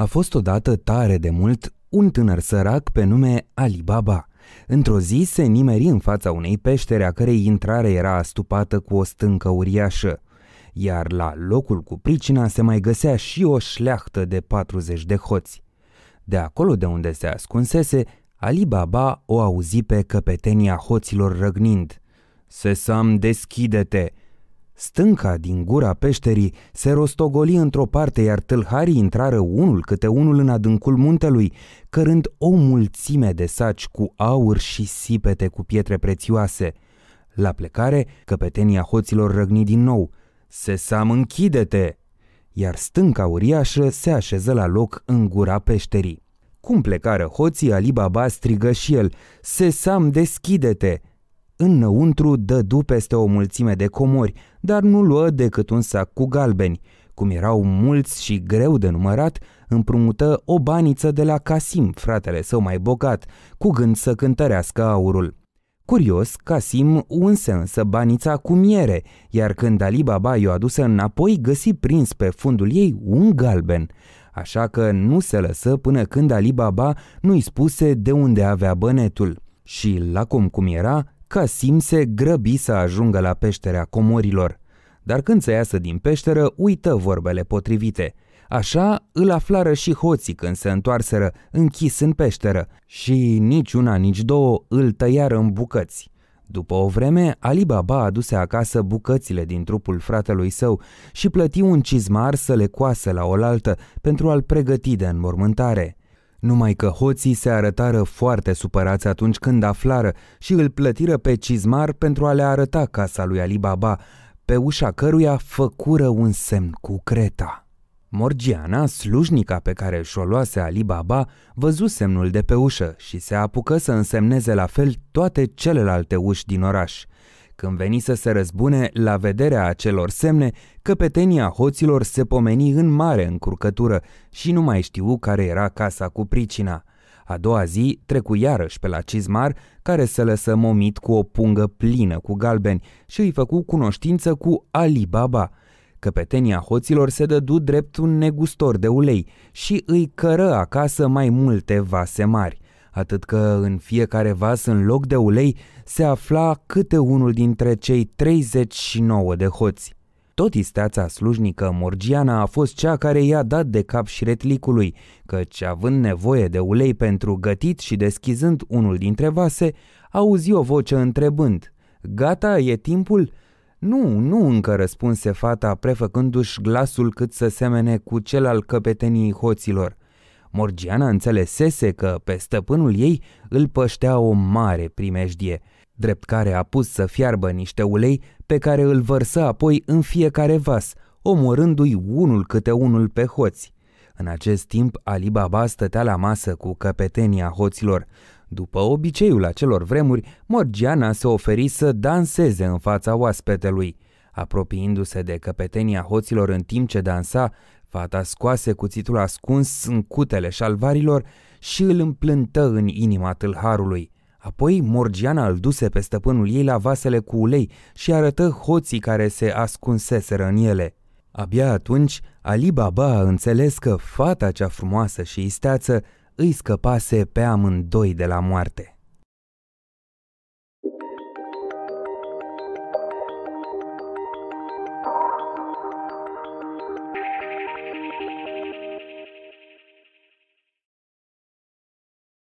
A fost odată tare de mult un tânăr sărac pe nume Ali Baba. Într-o zi se nimeri în fața unei peștere a cărei intrare era astupată cu o stâncă uriașă, iar la locul cu pricina se mai găsea și o șleachtă de 40 de hoți. De acolo de unde se ascunsese, Ali Baba o auzi pe căpetenia hoților răgnind. Sesam, deschide-te! Stânca din gura peșterii se rostogoli într-o parte, iar tâlharii intrară unul câte unul în adâncul muntelui, cărând o mulțime de saci cu aur și sipete cu pietre prețioase. La plecare, căpetenia hoților răgni din nou. Sesam, închide-te!" Iar stânca uriașă se așeză la loc în gura peșterii. Cum plecară hoții, alibaba strigă și el, Sesam, deschide-te!" înăuntru dădu peste o mulțime de comori, dar nu luă decât un sac cu galbeni. Cum erau mulți și greu de numărat, împrumută o baniță de la Casim, fratele său mai bogat, cu gând să cântărească aurul. Curios, Casim unse însă banița cu miere, iar când Ali Baba i-o aduse înapoi, găsi prins pe fundul ei un galben. Așa că nu se lăsă până când Ali Baba nu-i spuse de unde avea bănetul. Și, cum cum era, Casim se grăbi să ajungă la peștera comorilor, dar când se iasă din peșteră, uită vorbele potrivite. Așa îl aflară și hoții când se întoarseră, închis în peșteră, și nici una, nici două îl tăiară în bucăți. După o vreme, Ali Baba aduse acasă bucățile din trupul fratelui său și plăti un cizmar să le coasă la oaltă pentru a-l pregăti de înmormântare. Numai că hoții se arătară foarte supărați atunci când aflară și îl plătiră pe cizmar pentru a le arăta casa lui Ali Baba, pe ușa căruia făcură un semn cu creta. Morgiana, slujnica pe care și-o luase Ali Baba, văzu semnul de pe ușă și se apucă să însemneze la fel toate celelalte uși din oraș – când veni să se răzbune la vederea acelor semne, căpetenia hoților se pomeni în mare încurcătură și nu mai știu care era casa cu pricina. A doua zi trecu iarăși pe la cizmar, care se lăsă momit cu o pungă plină cu galbeni și îi făcu cunoștință cu Ali Baba. Căpetenia hoților se dădu drept un negustor de ulei și îi cără acasă mai multe vase mari atât că în fiecare vas, în loc de ulei, se afla câte unul dintre cei 39 de hoți. Tot isteața slujnică morgiana a fost cea care i-a dat de cap șretlicului, căci având nevoie de ulei pentru gătit și deschizând unul dintre vase, auzi o voce întrebând, Gata, e timpul?" Nu, nu încă răspunse fata, prefăcându-și glasul cât să semene cu cel al căpetenii hoților – Morgiana înțelesese că pe stăpânul ei îl păștea o mare primejdie, drept care a pus să fiarbă niște ulei pe care îl vărsă apoi în fiecare vas, omorându-i unul câte unul pe hoți. În acest timp, Ali Baba stătea la masă cu căpetenia hoților. După obiceiul acelor vremuri, Morgiana se oferi să danseze în fața oaspetelui. Apropiindu-se de căpetenia hoților în timp ce dansa, Fata da scoase cuțitul ascuns în cutele șalvarilor și îl împlântă în inima tâlharului. Apoi Morgiana îl duse pe stăpânul ei la vasele cu ulei și arătă hoții care se ascunseseră în ele. Abia atunci, Ali Baba a înțeles că fata cea frumoasă și isteață îi scăpase pe amândoi de la moarte.